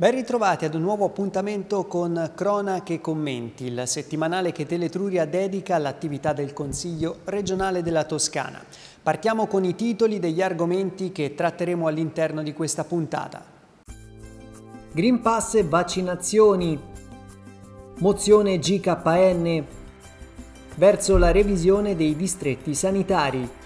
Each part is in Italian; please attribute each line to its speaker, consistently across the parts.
Speaker 1: Ben ritrovati ad un nuovo appuntamento con Cronache e Commenti, il settimanale che Teletruria dedica all'attività del Consiglio regionale della Toscana. Partiamo con i titoli degli argomenti che tratteremo all'interno di questa puntata. Green Pass e vaccinazioni. Mozione GKN verso la revisione dei distretti sanitari.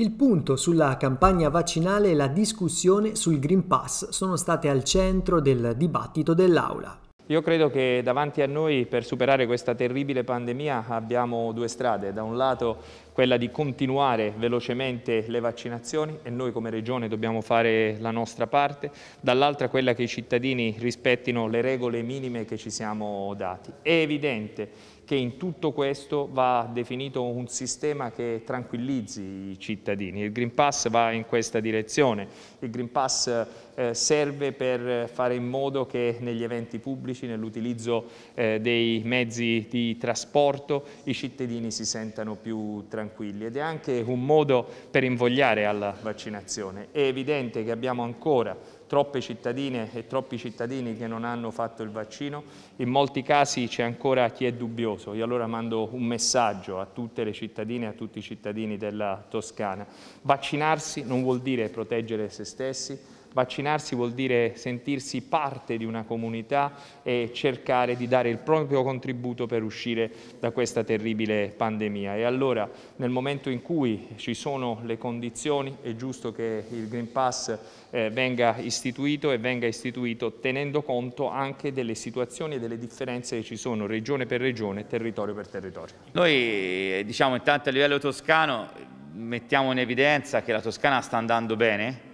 Speaker 1: Il punto sulla campagna vaccinale e la discussione sul Green Pass sono state al centro del dibattito dell'Aula.
Speaker 2: Io credo che davanti a noi per superare questa terribile pandemia abbiamo due strade. Da un lato quella di continuare velocemente le vaccinazioni e noi come Regione dobbiamo fare la nostra parte, dall'altra quella che i cittadini rispettino le regole minime che ci siamo dati. È evidente che in tutto questo va definito un sistema che tranquillizzi i cittadini. Il Green Pass va in questa direzione. Il Green Pass eh, serve per fare in modo che negli eventi pubblici, nell'utilizzo eh, dei mezzi di trasporto, i cittadini si sentano più tranquilli ed è anche un modo per invogliare alla vaccinazione. È evidente che abbiamo ancora troppe cittadine e troppi cittadini che non hanno fatto il vaccino, in molti casi c'è ancora chi è dubbioso. Io allora mando un messaggio a tutte le cittadine e a tutti i cittadini della Toscana. Vaccinarsi non vuol dire proteggere se stessi, Vaccinarsi vuol dire sentirsi parte di una comunità e cercare di dare il proprio contributo per uscire da questa terribile pandemia. E allora nel momento in cui ci sono le condizioni è giusto che il Green Pass eh, venga istituito e venga istituito tenendo conto anche delle situazioni e delle differenze che ci sono regione per regione, territorio per territorio.
Speaker 3: Noi eh, diciamo intanto a livello toscano mettiamo in evidenza che la Toscana sta andando bene,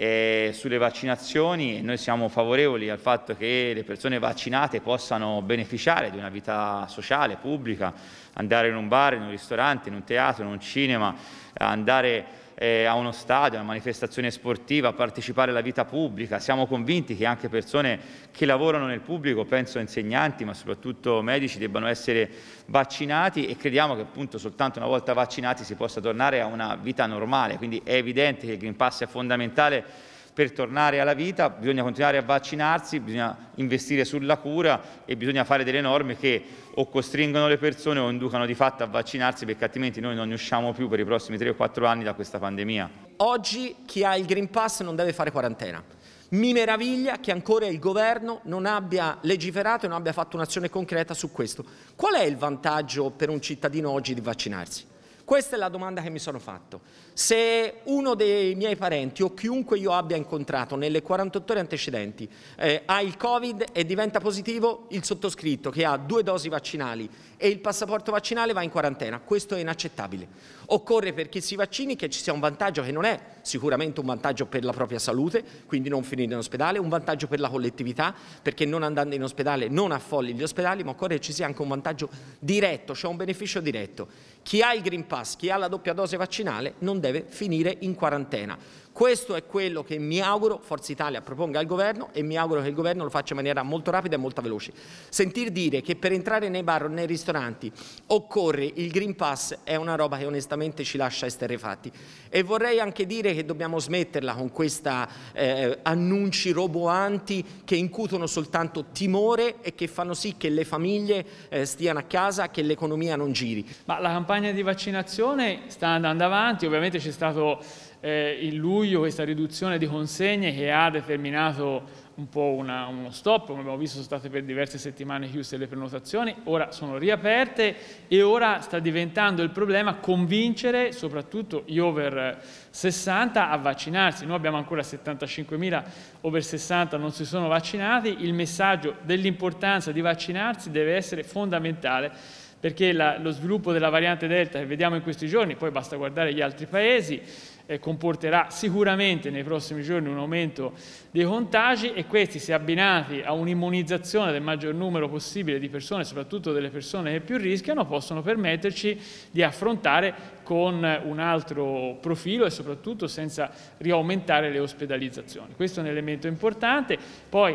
Speaker 3: eh, sulle vaccinazioni noi siamo favorevoli al fatto che le persone vaccinate possano beneficiare di una vita sociale, pubblica, andare in un bar, in un ristorante, in un teatro, in un cinema, andare eh, a uno stadio, a una manifestazione sportiva, a partecipare alla vita pubblica. Siamo convinti che anche persone che lavorano nel pubblico, penso a insegnanti, ma soprattutto medici, debbano essere vaccinati e crediamo che appunto soltanto una volta vaccinati si possa tornare a una vita normale. Quindi è evidente che il Green Pass è fondamentale per tornare alla vita bisogna continuare a vaccinarsi, bisogna investire sulla cura e bisogna fare delle norme che o costringono le persone o inducano di fatto a vaccinarsi perché altrimenti noi non ne usciamo più per i prossimi 3 o 4 anni da questa pandemia.
Speaker 4: Oggi chi ha il Green Pass non deve fare quarantena. Mi meraviglia che ancora il governo non abbia legiferato e non abbia fatto un'azione concreta su questo. Qual è il vantaggio per un cittadino oggi di vaccinarsi? Questa è la domanda che mi sono fatto. Se uno dei miei parenti o chiunque io abbia incontrato nelle 48 ore antecedenti eh, ha il Covid e diventa positivo, il sottoscritto che ha due dosi vaccinali e il passaporto vaccinale va in quarantena. Questo è inaccettabile. Occorre per chi si vaccini che ci sia un vantaggio che non è sicuramente un vantaggio per la propria salute, quindi non finire in ospedale, un vantaggio per la collettività, perché non andando in ospedale non affolli gli ospedali, ma occorre che ci sia anche un vantaggio diretto, cioè un beneficio diretto. Chi ha il Green Pass, chi ha la doppia dose vaccinale non deve finire in quarantena. Questo è quello che mi auguro Forza Italia proponga al governo e mi auguro che il governo lo faccia in maniera molto rapida e molto veloce. Sentir dire che per entrare nei bar o nei ristoranti occorre il Green Pass è una roba che onestamente ci lascia esterrefatti. E vorrei anche dire che dobbiamo smetterla con questi eh, annunci roboanti che incutono soltanto timore e che fanno sì che le famiglie eh, stiano a casa, che l'economia non giri. Ma la campagna di vaccinazione sta andando avanti, ovviamente c'è stato
Speaker 5: eh, in luglio questa riduzione di consegne che ha determinato un po' una, uno stop, come abbiamo visto sono state per diverse settimane chiuse le prenotazioni, ora sono riaperte e ora sta diventando il problema convincere soprattutto gli over 60 a vaccinarsi. Noi abbiamo ancora 75.000 over 60 non si sono vaccinati, il messaggio dell'importanza di vaccinarsi deve essere fondamentale perché la, lo sviluppo della variante Delta che vediamo in questi giorni, poi basta guardare gli altri paesi, eh, comporterà sicuramente nei prossimi giorni un aumento dei contagi e questi se abbinati a un'immunizzazione del maggior numero possibile di persone, soprattutto delle persone che più rischiano, possono permetterci di affrontare con un altro profilo e soprattutto senza riaumentare le ospedalizzazioni. Questo è un elemento importante. Poi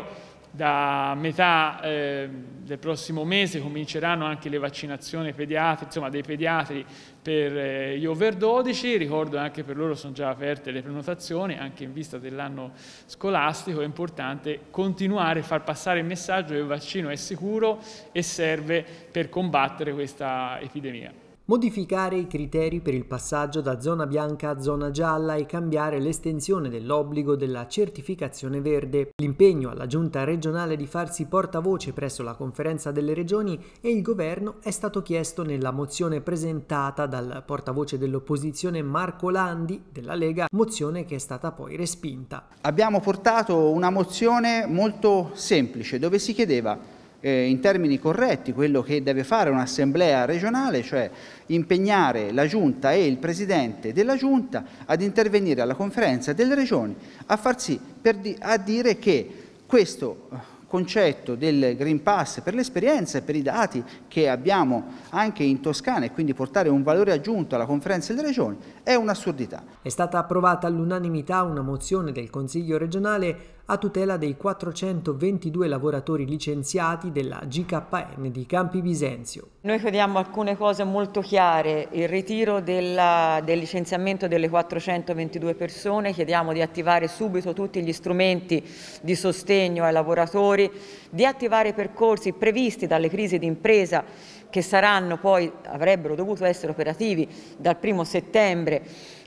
Speaker 5: da metà eh, del prossimo mese cominceranno anche le vaccinazioni pediatri, insomma, dei pediatri per eh, gli over 12, ricordo anche per loro sono già aperte le prenotazioni, anche in vista dell'anno scolastico è importante continuare a far passare il messaggio che il vaccino è sicuro e serve per combattere questa epidemia
Speaker 1: modificare i criteri per il passaggio da zona bianca a zona gialla e cambiare l'estensione dell'obbligo della certificazione verde, l'impegno alla giunta regionale di farsi portavoce presso la conferenza delle regioni e il governo è stato chiesto nella mozione presentata dal portavoce dell'opposizione Marco Landi della Lega, mozione che è stata poi respinta. Abbiamo portato una mozione molto semplice dove si chiedeva eh, in termini corretti quello che deve fare un'assemblea regionale, cioè impegnare la Giunta e il Presidente della Giunta ad intervenire alla conferenza delle regioni a far sì, per di, a dire che questo eh, concetto del Green Pass per l'esperienza e per i dati che abbiamo anche in Toscana e quindi portare un valore aggiunto alla conferenza delle regioni è un'assurdità. È stata approvata all'unanimità una mozione del Consiglio regionale a tutela dei 422 lavoratori licenziati della GKN di Campi Bisenzio.
Speaker 6: Noi chiediamo alcune cose molto chiare, il ritiro della, del licenziamento delle 422 persone, chiediamo di attivare subito tutti gli strumenti di sostegno ai lavoratori, di attivare i percorsi previsti dalle crisi di impresa che saranno poi, avrebbero dovuto essere operativi dal primo settembre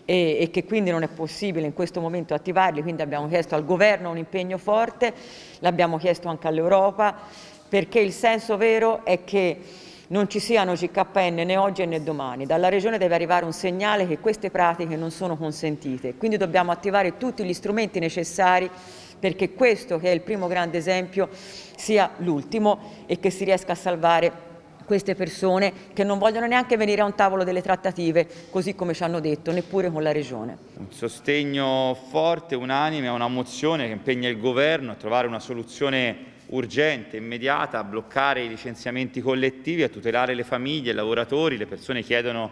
Speaker 6: e, e, che quindi non è possibile in questo momento attivarli, quindi abbiamo chiesto al governo un impegno forte, l'abbiamo chiesto anche all'Europa, perché il senso vero è che non ci siano CKN né oggi né domani. Dalla Regione deve arrivare un segnale che queste pratiche non sono consentite, quindi dobbiamo attivare tutti gli strumenti necessari perché questo, che è il primo grande esempio, sia l'ultimo e che si riesca a salvare queste persone che non vogliono neanche venire a un tavolo delle trattative, così come ci hanno detto, neppure con la Regione.
Speaker 3: Un sostegno forte, unanime, a una mozione che impegna il Governo a trovare una soluzione urgente, immediata, a bloccare i licenziamenti collettivi, a tutelare le famiglie, i lavoratori, le persone chiedono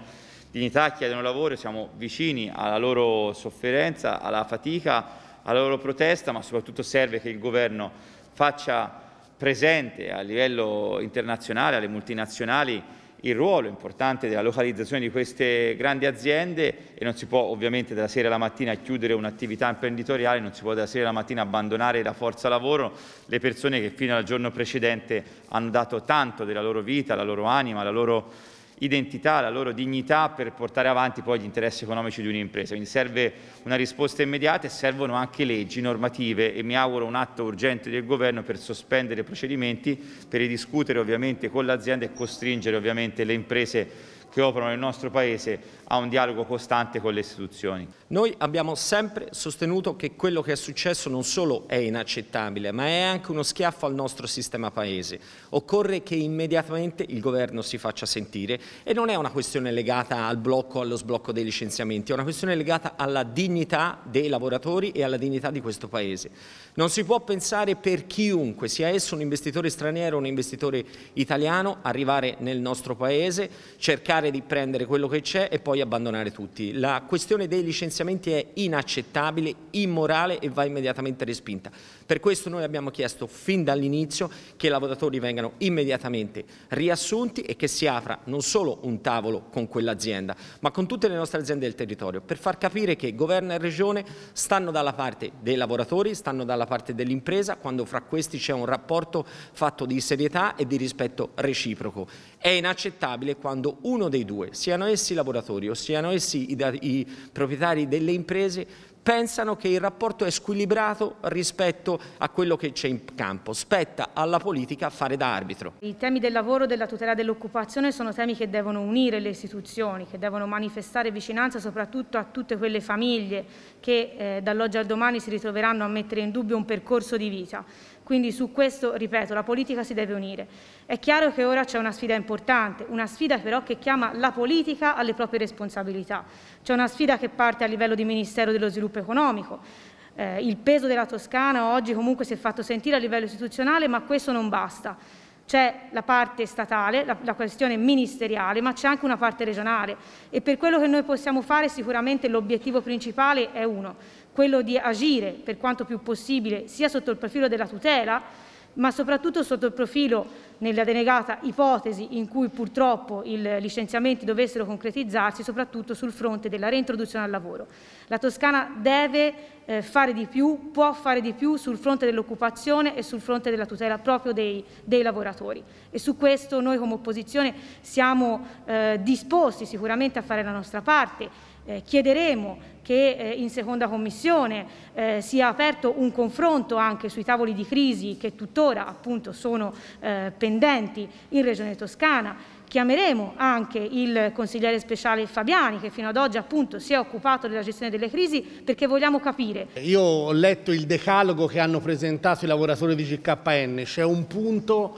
Speaker 3: dignità, chiedono lavoro, siamo vicini alla loro sofferenza, alla fatica, alla loro protesta, ma soprattutto serve che il Governo faccia presente a livello internazionale, alle multinazionali, il ruolo importante della localizzazione di queste grandi aziende e non si può ovviamente dalla sera alla mattina chiudere un'attività imprenditoriale, non si può dalla sera alla mattina abbandonare la forza lavoro, le persone che fino al giorno precedente hanno dato tanto della loro vita, la loro anima, la loro identità, la loro dignità per portare avanti poi gli interessi economici di un'impresa. Quindi serve una risposta immediata e servono anche leggi normative e mi auguro un atto urgente del governo per sospendere i procedimenti, per ridiscutere ovviamente con l'azienda e costringere ovviamente le imprese
Speaker 4: che operano nel nostro Paese a un dialogo costante con le istituzioni. Noi abbiamo sempre sostenuto che quello che è successo non solo è inaccettabile, ma è anche uno schiaffo al nostro sistema Paese. Occorre che immediatamente il Governo si faccia sentire e non è una questione legata al blocco o allo sblocco dei licenziamenti, è una questione legata alla dignità dei lavoratori e alla dignità di questo Paese. Non si può pensare per chiunque, sia esso un investitore straniero o un investitore italiano, arrivare nel nostro Paese, cercare cercare di prendere quello che c'è e poi abbandonare tutti. La questione dei licenziamenti è inaccettabile, immorale e va immediatamente respinta. Per questo noi abbiamo chiesto fin dall'inizio che i lavoratori vengano immediatamente riassunti e che si apra non solo un tavolo con quell'azienda, ma con tutte le nostre aziende del territorio, per far capire che governo e regione stanno dalla parte dei lavoratori, stanno dalla parte dell'impresa, quando fra questi c'è un rapporto fatto di serietà e di rispetto reciproco. È inaccettabile quando uno dei dei due, siano essi i lavoratori o siano essi i, i proprietari delle imprese, pensano che il rapporto è squilibrato rispetto a quello che c'è in campo. Spetta alla politica fare da arbitro.
Speaker 6: I temi del lavoro e della tutela dell'occupazione sono temi che devono unire le istituzioni, che devono manifestare vicinanza soprattutto a tutte quelle famiglie che eh, dall'oggi al domani si ritroveranno a mettere in dubbio un percorso di vita. Quindi su questo, ripeto, la politica si deve unire. È chiaro che ora c'è una sfida importante, una sfida però che chiama la politica alle proprie responsabilità. C'è una sfida che parte a livello di Ministero dello Sviluppo Economico, eh, il peso della Toscana oggi comunque si è fatto sentire a livello istituzionale, ma questo non basta. C'è la parte statale, la, la questione ministeriale, ma c'è anche una parte regionale e per quello che noi possiamo fare sicuramente l'obiettivo principale è uno, quello di agire per quanto più possibile sia sotto il profilo della tutela ma soprattutto sotto il profilo nella denegata ipotesi in cui purtroppo i licenziamenti dovessero concretizzarsi, soprattutto sul fronte della reintroduzione al lavoro. La Toscana deve eh, fare di più, può fare di più sul fronte dell'occupazione e sul fronte della tutela proprio dei, dei, lavoratori. E su questo noi come opposizione siamo eh, disposti sicuramente a fare la nostra parte eh, chiederemo che eh, in seconda commissione eh, sia aperto un confronto anche sui tavoli di crisi che tuttora appunto sono eh, pendenti in Regione Toscana. Chiameremo anche il consigliere speciale Fabiani che fino ad oggi appunto si è occupato della gestione delle crisi perché vogliamo capire.
Speaker 7: Io ho letto il decalogo che hanno presentato i lavoratori di GKN, c'è un punto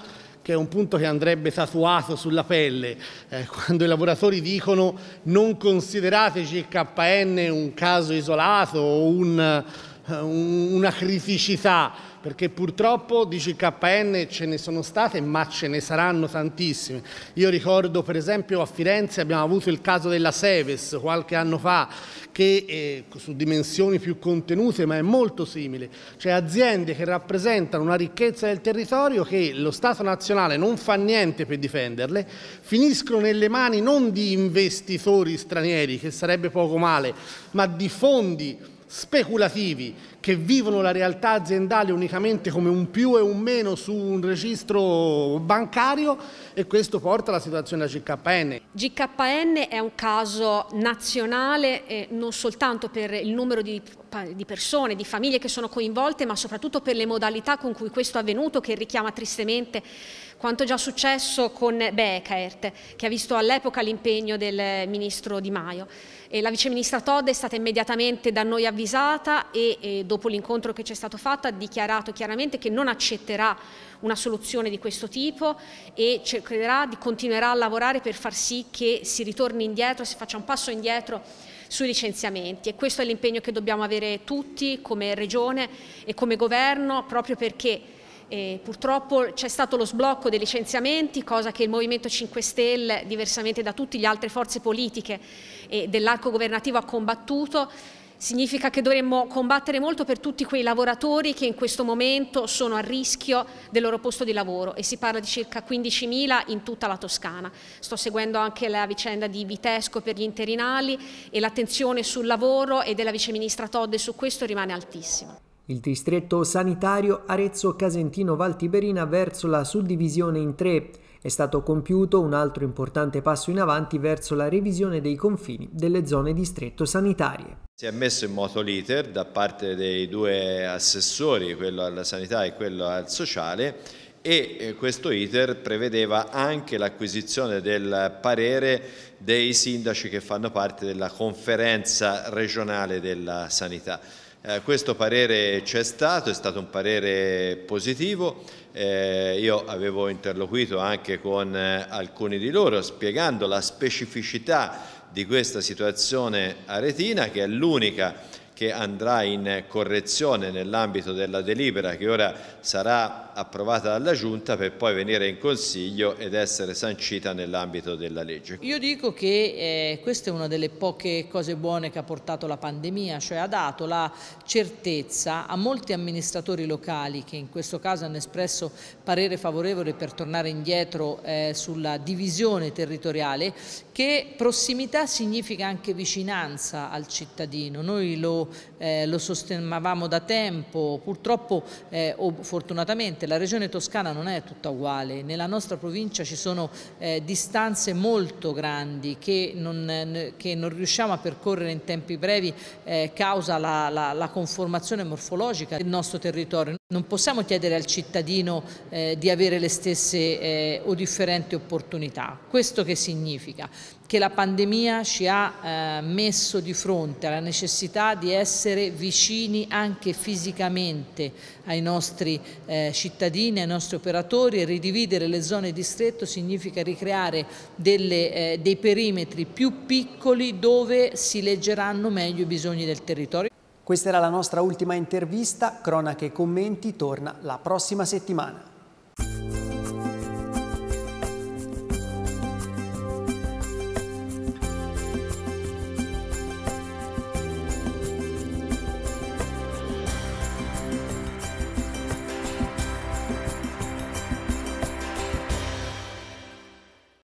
Speaker 7: che è un punto che andrebbe tatuato sulla pelle, eh, quando i lavoratori dicono non considerate KN un caso isolato o un, eh, una criticità, perché purtroppo di GKN ce ne sono state, ma ce ne saranno tantissime. Io ricordo per esempio a Firenze abbiamo avuto il caso della Seves qualche anno fa, che eh, su dimensioni più contenute, ma è molto simile. Cioè aziende che rappresentano una ricchezza del territorio che lo Stato nazionale non fa niente per difenderle, finiscono nelle mani non di investitori stranieri, che sarebbe poco male, ma di fondi speculativi che vivono la realtà aziendale unicamente come un più e un meno su un registro bancario e questo porta alla situazione della GKN.
Speaker 8: GKN è un caso nazionale eh, non soltanto per il numero di di persone, di famiglie che sono coinvolte, ma soprattutto per le modalità con cui questo è avvenuto, che richiama tristemente quanto già successo con Beckert, che ha visto all'epoca l'impegno del ministro Di Maio. E la viceministra Todd è stata immediatamente da noi avvisata e, e dopo l'incontro che ci è stato fatto ha dichiarato chiaramente che non accetterà una soluzione di questo tipo e cercherà di continuerà a lavorare per far sì che si ritorni indietro, si faccia un passo indietro sui licenziamenti e questo è l'impegno che dobbiamo avere tutti come Regione e come Governo proprio perché e eh, purtroppo c'è stato lo sblocco dei licenziamenti, cosa che il Movimento 5 Stelle, diversamente da tutte le altre forze politiche dell'arco governativo, ha combattuto. Significa che dovremmo combattere molto per tutti quei lavoratori che in questo momento sono a rischio del loro posto di lavoro e si parla di circa 15.000 in tutta la Toscana. Sto seguendo anche la vicenda di Vitesco per gli interinali e l'attenzione sul lavoro e della viceministra Todde su questo rimane altissima.
Speaker 1: Il distretto sanitario Arezzo-Casentino-Valtiberina verso la suddivisione in tre è stato compiuto un altro importante passo in avanti verso la revisione dei confini delle zone distretto sanitarie.
Speaker 2: Si è messo in moto l'iter da parte dei due assessori, quello alla sanità e quello al sociale, e eh, questo iter prevedeva anche l'acquisizione del parere dei sindaci che fanno parte della conferenza regionale della sanità. Eh, questo parere c'è stato, è stato un parere positivo, eh, io avevo interloquito anche con eh, alcuni di loro spiegando la specificità di questa situazione aretina che è l'unica che andrà in correzione nell'ambito della delibera che ora sarà approvata dalla Giunta per poi venire in Consiglio ed essere sancita nell'ambito della legge.
Speaker 9: Io dico che eh, questa è una delle poche cose buone che ha portato la pandemia, cioè ha dato la certezza a molti amministratori locali che in questo caso hanno espresso parere favorevole per tornare indietro eh, sulla divisione territoriale che prossimità significa anche vicinanza al cittadino. Noi lo eh, lo sostenevamo da tempo, purtroppo eh, o fortunatamente la regione toscana non è tutta uguale, nella nostra provincia ci sono eh, distanze molto grandi che non, eh, che non, riusciamo a percorrere in tempi brevi eh, causa la, la, la conformazione morfologica del nostro territorio. Non possiamo chiedere al cittadino eh, di avere le stesse eh, o differenti opportunità. Questo che significa? Che la pandemia ci ha eh, messo di fronte alla necessità di essere vicini anche fisicamente ai nostri eh, cittadini, ai nostri operatori e ridividere le zone di stretto significa ricreare delle, eh, dei perimetri più piccoli dove si leggeranno meglio i bisogni del territorio.
Speaker 1: Questa era la nostra ultima intervista, Cronache e Commenti torna la prossima settimana.